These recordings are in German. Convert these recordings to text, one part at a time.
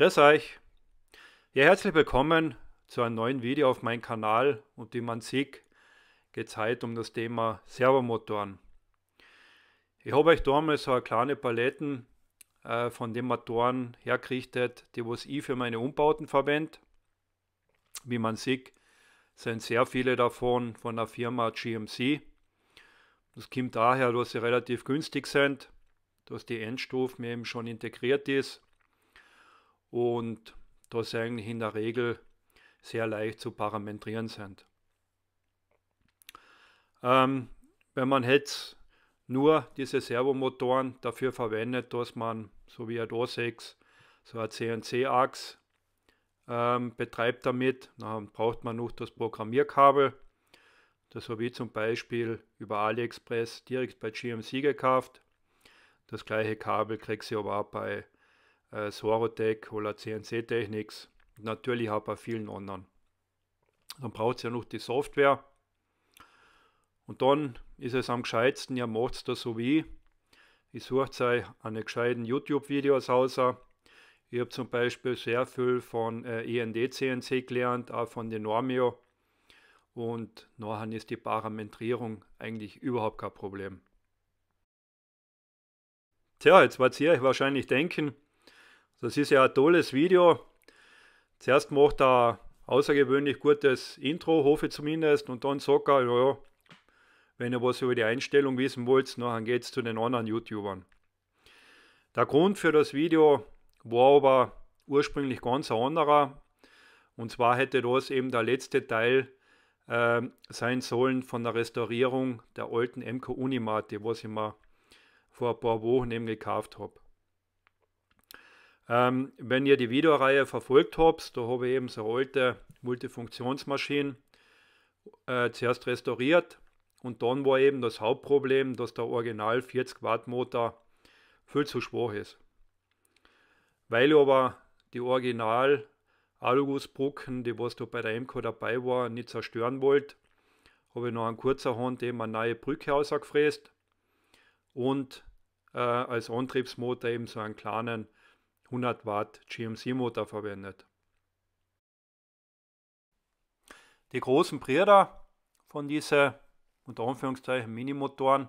Grüß euch! Ja, herzlich willkommen zu einem neuen Video auf meinem Kanal und wie man sieht, geht es heute um das Thema Servomotoren. Ich habe euch damals so eine kleine Paletten äh, von den Motoren hergerichtet, die was ich für meine Umbauten verwende. Wie man sieht, sind sehr viele davon von der Firma GMC. Das kommt daher, dass sie relativ günstig sind, dass die Endstufe eben schon integriert ist und das eigentlich in der Regel sehr leicht zu parametrieren sind. Ähm, wenn man jetzt nur diese Servomotoren dafür verwendet, dass man, so wie ihr da seht, so eine CNC-Achse ähm, betreibt damit, dann braucht man noch das Programmierkabel, das habe ich zum Beispiel über AliExpress direkt bei GMC gekauft. Das gleiche Kabel kriegt ihr aber auch bei äh, Sorotec oder CNC Technics, natürlich auch bei vielen anderen. Dann braucht es ja noch die Software. Und dann ist es am gescheitsten, ihr macht es da so wie. Ich suche euch eine gescheiten YouTube-Videos aus. Ich habe zum Beispiel sehr viel von äh, END-CNC gelernt, auch von den Normio. Und nachher ist die Parametrierung eigentlich überhaupt kein Problem. Tja, jetzt werdet ihr euch wahrscheinlich denken, das ist ja ein tolles Video. Zuerst macht er außergewöhnlich gutes Intro, hoffe ich zumindest, und dann sagt er, ja, wenn ihr was über die Einstellung wissen wollt, dann geht es zu den anderen YouTubern. Der Grund für das Video war aber ursprünglich ganz ein anderer. Und zwar hätte das eben der letzte Teil äh, sein sollen von der Restaurierung der alten MK Unimate, was ich mir vor ein paar Wochen eben gekauft habe. Ähm, wenn ihr die Videoreihe verfolgt habt, da habe ich eben so alte Multifunktionsmaschine äh, zuerst restauriert und dann war eben das Hauptproblem, dass der Original 40 Watt Motor viel zu schwach ist. Weil aber die Original Alugussbrücken, die was da bei der MK dabei war, nicht zerstören wollt, habe ich noch an kurzer Hand eben eine neue Brücke ausgefräst und äh, als Antriebsmotor eben so einen kleinen 100 Watt GMC-Motor verwendet. Die großen Breder von diesen unter Anführungszeichen Minimotoren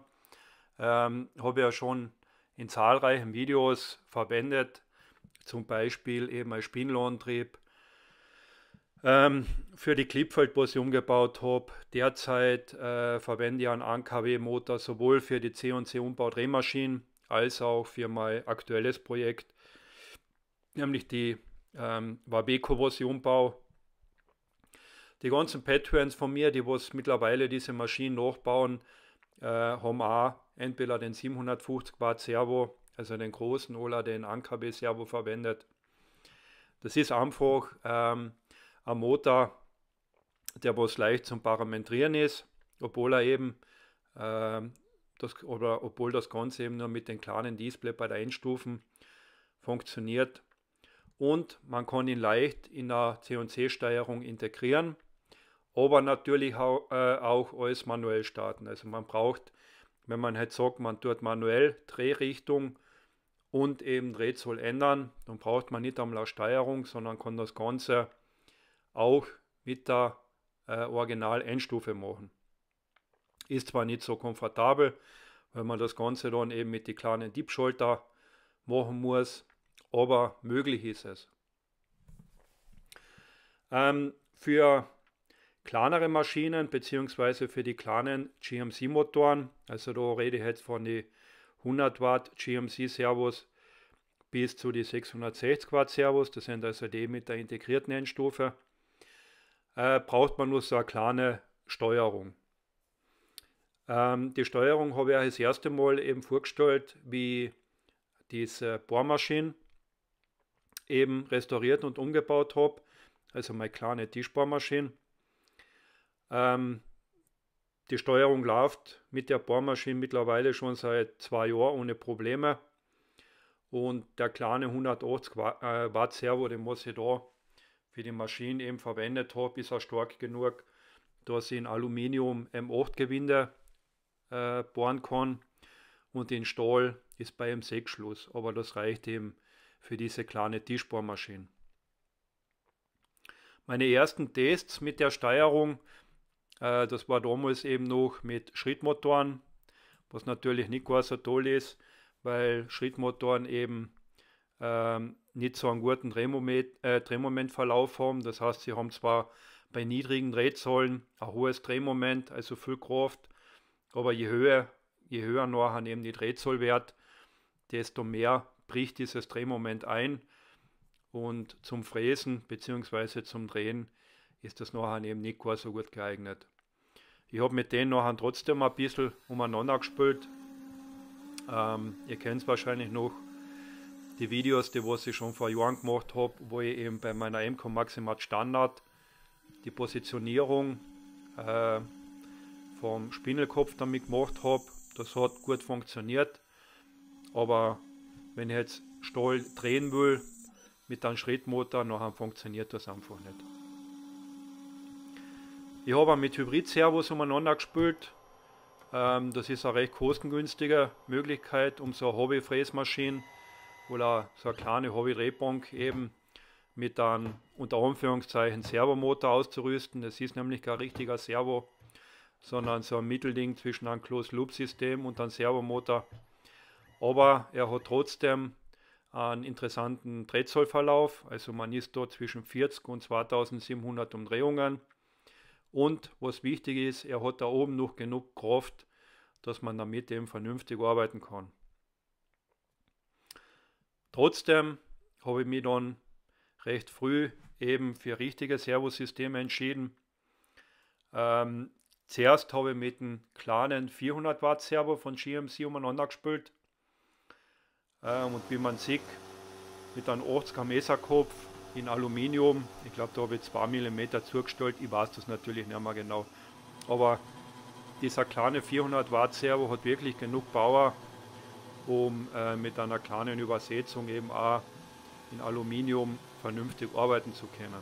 ähm, habe ich ja schon in zahlreichen Videos verwendet, zum Beispiel eben als Spinnlohntrieb. Ähm, für die Klippfeld, wo ich umgebaut habe, derzeit äh, verwende ich einen ankw Motor sowohl für die C&C Umbau Drehmaschinen als auch für mein aktuelles Projekt nämlich die ähm, Wabeco, version ich Die ganzen Patreons von mir, die was mittlerweile diese Maschinen nachbauen, äh, haben auch entweder den 750 Watt Servo, also den großen oder den ANKB Servo verwendet. Das ist einfach ähm, ein Motor, der was leicht zum Parametrieren ist, obwohl er eben äh, das, oder obwohl das Ganze eben nur mit den kleinen Display bei der Einstufen funktioniert und man kann ihn leicht in der CNC-Steuerung integrieren, aber natürlich äh, auch, alles manuell starten. Also man braucht, wenn man halt sagt, man tut manuell Drehrichtung und eben Drehzoll ändern, dann braucht man nicht einmal eine Steuerung, sondern kann das Ganze auch mit der äh, Original-Endstufe machen. Ist zwar nicht so komfortabel, weil man das Ganze dann eben mit den kleinen Diebschulter machen muss, aber möglich ist es. Ähm, für kleinere Maschinen bzw. für die kleinen GMC-Motoren, also da rede ich jetzt von den 100 Watt GMC-Servos bis zu den 660 Watt Servos, das sind also die mit der integrierten Endstufe, äh, braucht man nur so eine kleine Steuerung. Ähm, die Steuerung habe ich das erste Mal eben vorgestellt, wie diese Bohrmaschine eben restauriert und umgebaut habe. Also meine kleine Tischbohrmaschine. Ähm, die Steuerung läuft mit der Bohrmaschine mittlerweile schon seit zwei Jahren ohne Probleme. Und der kleine 180 äh, Watt Servo, den was ich da für die Maschine eben verwendet habe, ist auch stark genug, dass ich in Aluminium M8 Gewinde äh, bohren kann und den Stahl ist bei M6 Schluss. Aber das reicht eben für diese kleine Tischbohrmaschine. Meine ersten Tests mit der Steuerung, äh, das war damals eben noch mit Schrittmotoren, was natürlich nicht ganz so toll ist, weil Schrittmotoren eben ähm, nicht so einen guten Drehmoment, äh, Drehmomentverlauf haben. Das heißt, sie haben zwar bei niedrigen Drehzahlen ein hohes Drehmoment, also viel Kraft, aber je höher, je höher nachher eben die Drehzahlwert, desto mehr bricht dieses Drehmoment ein und zum Fräsen bzw. zum Drehen ist das nachher eben nicht so gut geeignet. Ich habe mit denen nachher trotzdem ein bisschen umeinander gespült. Ähm, ihr kennt es wahrscheinlich noch, die Videos, die was ich schon vor Jahren gemacht habe, wo ich eben bei meiner MCO Maximat Standard die Positionierung äh, vom Spindelkopf damit gemacht habe. Das hat gut funktioniert, aber wenn ich jetzt Stall drehen will, mit einem Schrittmotor, nachher funktioniert das einfach nicht. Ich habe mit Hybrid-Servos umeinander gespült. Ähm, das ist eine recht kostengünstige Möglichkeit, um so eine Hobby-Fräsmaschine oder so eine kleine Hobby-Drehbank eben mit einem unter Anführungszeichen Servomotor auszurüsten. Das ist nämlich kein richtiger Servo, sondern so ein Mittelding zwischen einem Closed-Loop-System und einem Servomotor aber er hat trotzdem einen interessanten Drehzahlverlauf. Also man ist dort zwischen 40 und 2700 Umdrehungen. Und was wichtig ist, er hat da oben noch genug Kraft, dass man damit eben vernünftig arbeiten kann. Trotzdem habe ich mich dann recht früh eben für richtige Servosysteme entschieden. Ähm, zuerst habe ich mit einem kleinen 400 Watt Servo von GMC umeinander gespült. Ähm, und wie man sieht, mit einem 80er Meserkopf in Aluminium, ich glaube da habe ich 2 mm zugestellt, ich weiß das natürlich nicht mehr genau. Aber dieser kleine 400 Watt Servo hat wirklich genug Power, um äh, mit einer kleinen Übersetzung eben auch in Aluminium vernünftig arbeiten zu können,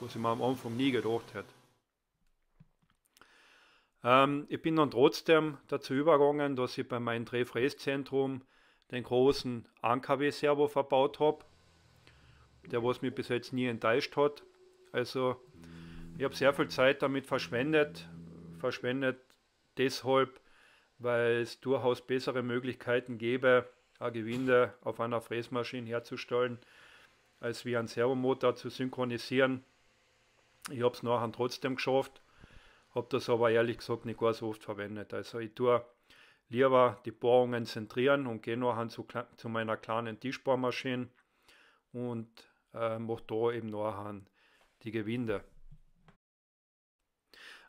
was ich mir am Anfang nie gedacht hätte. Ähm, ich bin dann trotzdem dazu übergegangen, dass ich bei meinem Drehfräszentrum den großen ANKW-Servo verbaut habe. Der, was mir bis jetzt nie enttäuscht hat. Also, ich habe sehr viel Zeit damit verschwendet. Verschwendet deshalb, weil es durchaus bessere Möglichkeiten gäbe, ein Gewinde auf einer Fräsmaschine herzustellen, als wie ein Servomotor zu synchronisieren. Ich habe es nachher trotzdem geschafft, habe das aber ehrlich gesagt nicht ganz so oft verwendet. Also ich tue lieber die Bohrungen zentrieren und gehe nur zu, zu meiner kleinen Tischbohrmaschine und äh, mache da eben noch die Gewinde.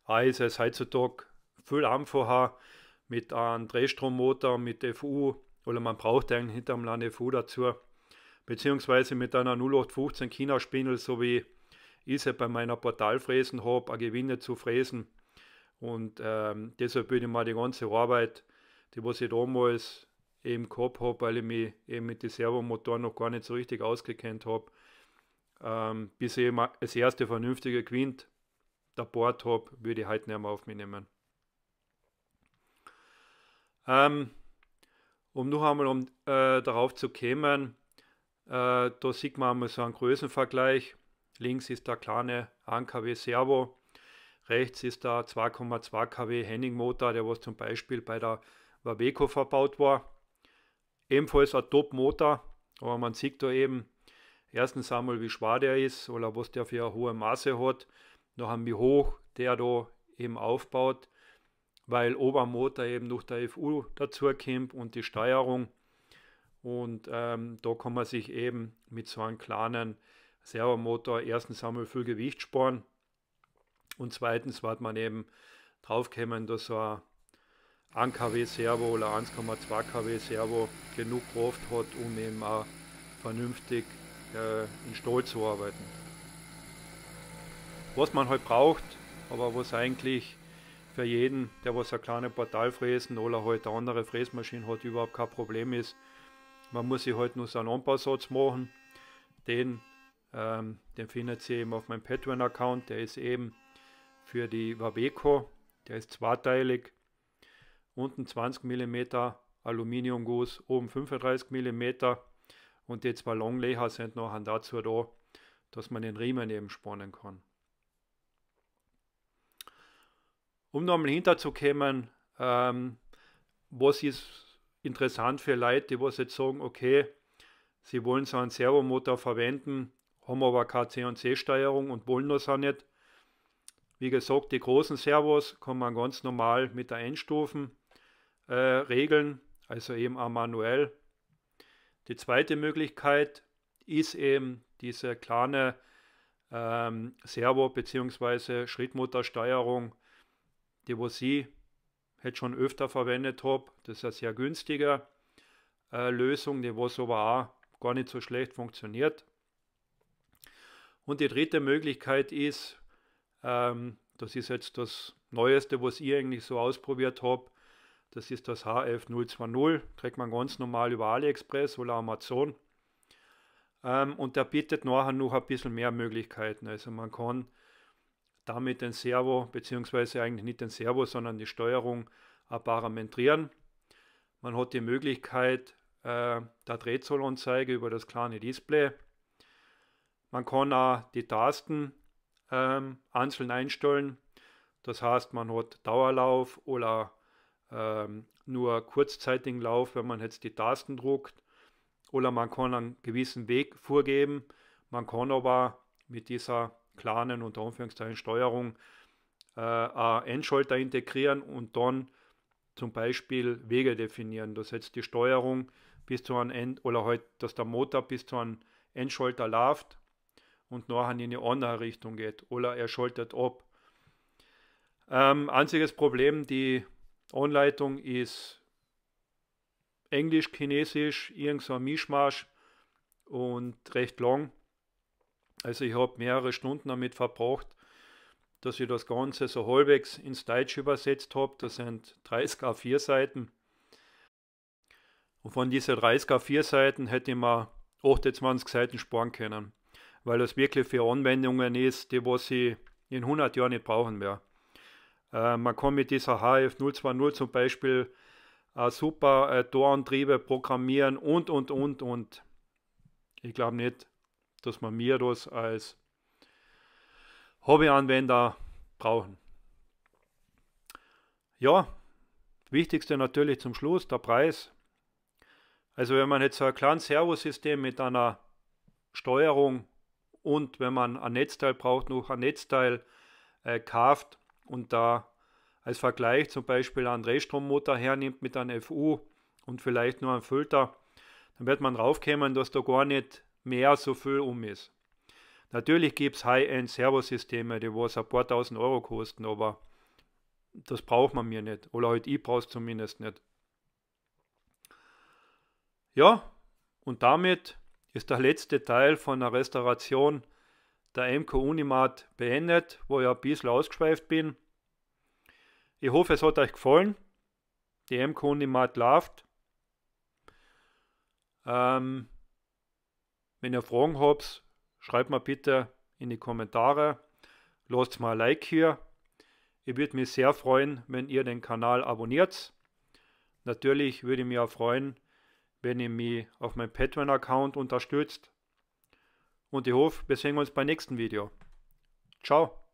Auch also, ist es heutzutage viel einfacher mit einem Drehstrommotor, mit FU oder man braucht eigentlich hinterm Land FU dazu, beziehungsweise mit einer 0815 China-Spindel, so wie ich sie bei meiner Portalfräsen habe, eine Gewinde zu fräsen. Und ähm, deshalb würde ich mal die ganze Arbeit die was ich damals eben gehabt habe, weil ich mich eben mit den Servomotoren noch gar nicht so richtig ausgekennt habe, ähm, bis ich mal das erste vernünftige Quint der Board habe, würde ich heute nicht mehr auf mich nehmen. Ähm, um noch einmal um, äh, darauf zu kommen, äh, da sieht man einmal so einen Größenvergleich. Links ist der kleine 1 kW Servo, rechts ist der 2,2 kW Henning Motor, der was zum Beispiel bei der Wabeco verbaut war. Ebenfalls ein Top-Motor, aber man sieht da eben erstens einmal, wie schwer der ist oder was der für eine hohe Masse hat. Noch haben wir hoch der da eben aufbaut, weil Obermotor eben durch der FU dazu kommt und die Steuerung. Und ähm, da kann man sich eben mit so einem kleinen Servomotor erstens einmal viel Gewicht sparen und zweitens wird man eben drauf kommen, dass so ein 1 kW Servo oder 1,2 kW Servo genug Kraft hat, um eben auch vernünftig äh, in Stahl zu arbeiten. Was man halt braucht, aber was eigentlich für jeden, der was ein kleines Portal fräsen oder halt eine andere Fräsmaschine hat, überhaupt kein Problem ist. Man muss sich halt nur seinen Anbausatz machen. Den, ähm, den findet ihr eben auf meinem Patreon-Account. Der ist eben für die Wabeco. Der ist zweiteilig unten 20 mm Aluminiumguss, oben 35 mm und die zwei Longleher sind noch dazu da, dass man den Riemen eben spannen kann. Um nochmal hinterzukommen, ähm, was ist interessant für Leute, die was jetzt sagen, okay, sie wollen so einen Servomotor verwenden, haben aber keine C&C-Steuerung und wollen das auch nicht. Wie gesagt, die großen Servos kann man ganz normal mit der einstufen äh, regeln, also eben auch manuell. Die zweite Möglichkeit ist eben diese kleine ähm, Servo- bzw. Schrittmuttersteuerung, die wo Sie jetzt schon öfter verwendet habe. Das ist eine sehr günstige äh, Lösung, die was aber auch gar nicht so schlecht funktioniert. Und die dritte Möglichkeit ist, ähm, das ist jetzt das Neueste, was ich eigentlich so ausprobiert habe, das ist das HF020. kriegt man ganz normal über AliExpress oder Amazon. Ähm, und der bietet nachher noch ein bisschen mehr Möglichkeiten. Also man kann damit den Servo, beziehungsweise eigentlich nicht den Servo, sondern die Steuerung auch parametrieren. Man hat die Möglichkeit äh, der Drehzollanzeige über das kleine Display. Man kann auch die Tasten ähm, einzeln einstellen. Das heißt, man hat Dauerlauf oder ähm, nur kurzzeitigen Lauf, wenn man jetzt die Tasten druckt. Oder man kann einen gewissen Weg vorgeben. Man kann aber mit dieser kleinen unter Anführungszeichen Steuerung äh, einen Endschalter integrieren und dann zum Beispiel Wege definieren, dass jetzt die Steuerung bis zu einem End oder halt, dass der Motor bis zu einem Endschalter läuft und nachher in eine andere Richtung geht oder er schaltet ab. Ähm, einziges Problem, die Anleitung ist Englisch, Chinesisch, irgendein so Mischmasch und recht lang. Also ich habe mehrere Stunden damit verbracht, dass ich das Ganze so halbwegs ins Deutsch übersetzt habe. Das sind 30 A4 Seiten. Und von diesen 30 A4 Seiten hätte ich mir 28 Seiten sparen können, weil das wirklich für Anwendungen ist, die was ich in 100 Jahren nicht brauchen werde. Äh, man kann mit dieser HF020 zum Beispiel äh, super äh, Torantriebe programmieren und, und, und, und. Ich glaube nicht, dass man mir das als Hobbyanwender brauchen. Ja, wichtigste natürlich zum Schluss, der Preis. Also wenn man jetzt so ein kleines Servosystem mit einer Steuerung und wenn man ein Netzteil braucht, noch ein Netzteil äh, kauft, und da als Vergleich zum Beispiel einen Drehstrommotor hernimmt mit einem FU und vielleicht nur einen Filter, dann wird man draufkommen, dass da gar nicht mehr so viel um ist. Natürlich gibt es High-End-Servosysteme, die was ein paar tausend Euro kosten, aber das braucht man mir nicht. Oder halt ich brauche es zumindest nicht. Ja, und damit ist der letzte Teil von der Restauration der MK Unimat beendet, wo ich ein bisschen ausgeschweift bin. Ich hoffe, es hat euch gefallen. Die MK Unimat läuft. Ähm, wenn ihr Fragen habt, schreibt mir bitte in die Kommentare. Lasst mal ein Like hier. Ich würde mich sehr freuen, wenn ihr den Kanal abonniert. Natürlich würde ich mich auch freuen, wenn ihr mich auf meinem Patreon-Account unterstützt und ich hoffe, wir sehen uns beim nächsten Video. Ciao!